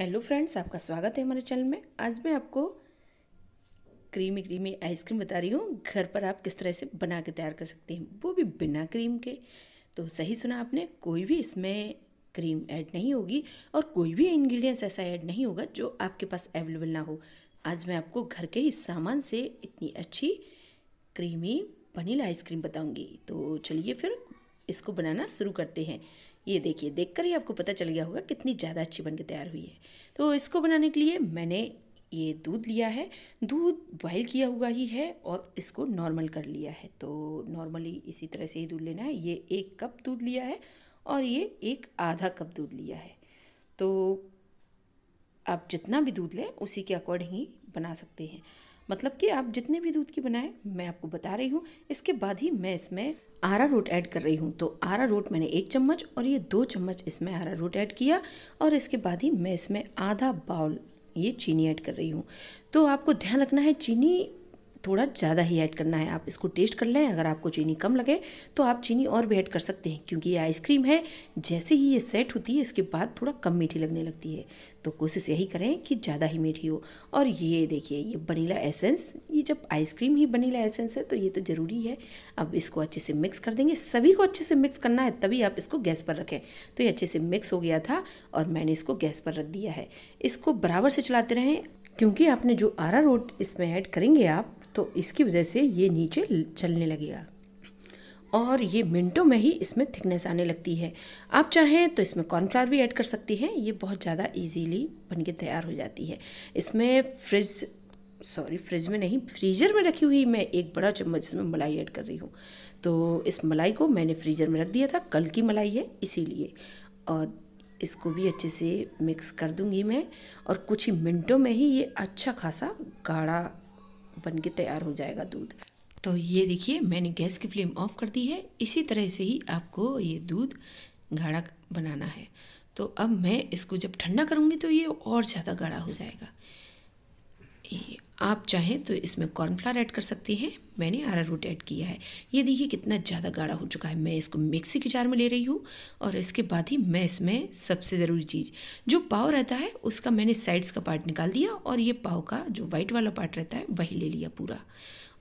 hello friends आपका स्वागत है हमारे चैनल में आज मैं आपको क्रीमी क्रीमी आइसक्रीम बता रही हूँ घर पर आप किस तरह से बना के तैयार कर सकते हैं वो भी बिना क्रीम के तो सही सुना आपने कोई भी इसमें क्रीम ऐड नहीं होगी और कोई भी इंग्रेडिएंट्स ऐसा ऐड नहीं होगा जो आपके पास अवेलेबल ना हो आज मैं आपको घर के ही सामान से इतनी अच्छी क्रीमी वनीला आइसक्रीम बताऊँगी तो चलिए फिर इसको बनाना शुरू करते हैं ये देखिए देखकर ही आपको पता चल गया होगा कितनी ज़्यादा अच्छी बनकर तैयार हुई है तो इसको बनाने के लिए मैंने ये दूध लिया है दूध बॉयल किया हुआ ही है और इसको नॉर्मल कर लिया है तो नॉर्मली इसी तरह से ही दूध लेना है ये एक कप दूध लिया है और ये एक आधा कप दूध लिया है तो आप जितना भी दूध लें उसी के अकॉर्डिंग ही बना सकते हैं मतलब कि आप जितने भी दूध की बनाएं मैं आपको बता रही हूँ इसके बाद ही मैं इसमें आरा रूट ऐड कर रही हूँ तो आरा रूट मैंने एक चम्मच और ये दो चम्मच इसमें आरा रूट ऐड किया और इसके बाद ही मैं इसमें आधा बाउल ये चीनी ऐड कर रही हूँ तो आपको ध्यान रखना है चीनी थोड़ा ज़्यादा ही ऐड करना है आप इसको टेस्ट कर लें अगर आपको चीनी कम लगे तो आप चीनी और भी ऐड कर सकते हैं क्योंकि ये आइसक्रीम है जैसे ही ये सेट होती है इसके बाद थोड़ा कम मीठी लगने लगती है तो कोशिश यही करें कि ज़्यादा ही मीठी हो और ये देखिए ये वनीला एसेंस ये जब आइसक्रीम ही वनीला एसेंस है तो ये तो ज़रूरी है अब इसको अच्छे से मिक्स कर देंगे सभी को अच्छे से मिक्स करना है तभी आप इसको गैस पर रखें तो ये अच्छे से मिक्स हो गया था और मैंने इसको गैस पर रख दिया है इसको बराबर से चलाते रहें क्योंकि आपने जो आरा रोट इसमें ऐड करेंगे आप तो इसकी वजह से ये नीचे चलने लगेगा और ये मिनटों में ही इसमें थिकनेस आने लगती है आप चाहें तो इसमें कॉर्नफ्लावर भी ऐड कर सकती हैं ये बहुत ज़्यादा इजीली के तैयार हो जाती है इसमें फ्रिज सॉरी फ्रिज में नहीं फ्रीजर में रखी हुई मैं एक बड़ा चम्मच इसमें मलाई ऐड कर रही हूँ तो इस मलाई को मैंने फ्रीजर में रख दिया था कल की मलाई है इसीलिए और इसको भी अच्छे से मिक्स कर दूंगी मैं और कुछ ही मिनटों में ही ये अच्छा खासा गाढ़ा बन के तैयार हो जाएगा दूध तो ये देखिए मैंने गैस की फ्लेम ऑफ कर दी है इसी तरह से ही आपको ये दूध गाढ़ा बनाना है तो अब मैं इसको जब ठंडा करूँगी तो ये और ज़्यादा गाढ़ा हो जाएगा आप चाहें तो इसमें कॉर्नफ्लावर ऐड कर सकती हैं मैंने आरा रूट ऐड किया है ये देखिए कितना ज़्यादा गाढ़ा हो चुका है मैं इसको मिक्सी के जार में ले रही हूँ और इसके बाद ही मैं इसमें सबसे ज़रूरी चीज़ जो पाव रहता है उसका मैंने साइड्स का पार्ट निकाल दिया और ये पाव का जो वाइट वाला पार्ट रहता है वही ले लिया पूरा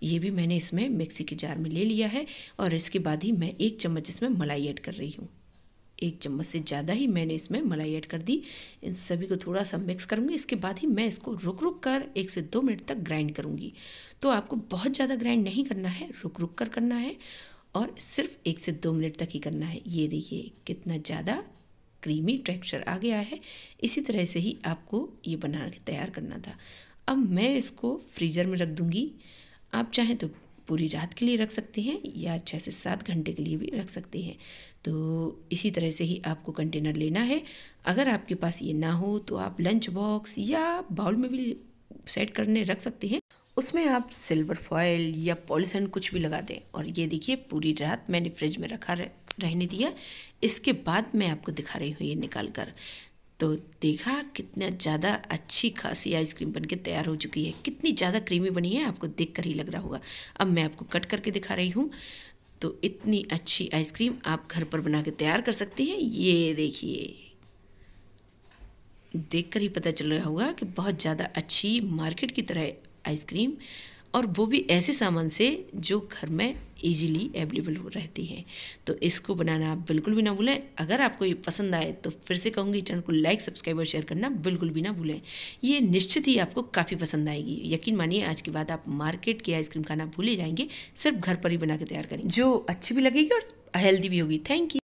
ये भी मैंने इसमें मिक्सी के जार में ले लिया है और इसके बाद ही मैं एक चम्मच इसमें मलाई ऐड कर रही हूँ एक चम्मच से ज़्यादा ही मैंने इसमें मलाई ऐड कर दी इन सभी को थोड़ा सा मिक्स करूँगी इसके बाद ही मैं इसको रुक रुक कर एक से दो मिनट तक ग्राइंड करूँगी तो आपको बहुत ज़्यादा ग्राइंड नहीं करना है रुक रुक कर करना है और सिर्फ एक से दो मिनट तक ही करना है ये देखिए कितना ज़्यादा क्रीमी टेक्स्चर आ गया है इसी तरह से ही आपको ये बना के तैयार करना था अब मैं इसको फ्रीज़र में रख दूँगी आप चाहें तो पूरी रात के लिए रख सकते हैं या छः से सात घंटे के लिए भी रख सकते हैं तो इसी तरह से ही आपको कंटेनर लेना है अगर आपके पास ये ना हो तो आप लंच बॉक्स या बाउल में भी सेट करने रख सकते हैं उसमें आप सिल्वर फॉयल या पॉलिसन कुछ भी लगा दें और ये देखिए पूरी रात मैंने फ्रिज में रखा रहने दिया इसके बाद मैं आपको दिखा रही हूँ ये निकाल कर तो देखा कितना ज़्यादा अच्छी खासी आइसक्रीम बन के तैयार हो चुकी है कितनी ज़्यादा क्रीमी बनी है आपको देख कर ही लग रहा होगा अब मैं आपको कट करके दिखा रही हूँ तो इतनी अच्छी आइसक्रीम आप घर पर बना के तैयार कर सकती हैं ये देखिए देखकर ही पता चल रहा होगा कि बहुत ज़्यादा अच्छी मार्केट की तरह आइसक्रीम और वो भी ऐसे सामान से जो घर में ईजिली अवेलेबल हो रहती है तो इसको बनाना आप बिल्कुल भी ना भूलें अगर आपको ये पसंद आए तो फिर से कहूँगी चैनल को लाइक सब्सक्राइब और शेयर करना बिल्कुल भी ना भूलें ये निश्चित ही आपको काफ़ी पसंद आएगी यकीन मानिए आज के बाद आप मार्केट की आइसक्रीम खाना भूल ही जाएंगे सिर्फ घर पर ही बना के तैयार करें जो अच्छी भी लगेगी और हेल्दी भी होगी थैंक यू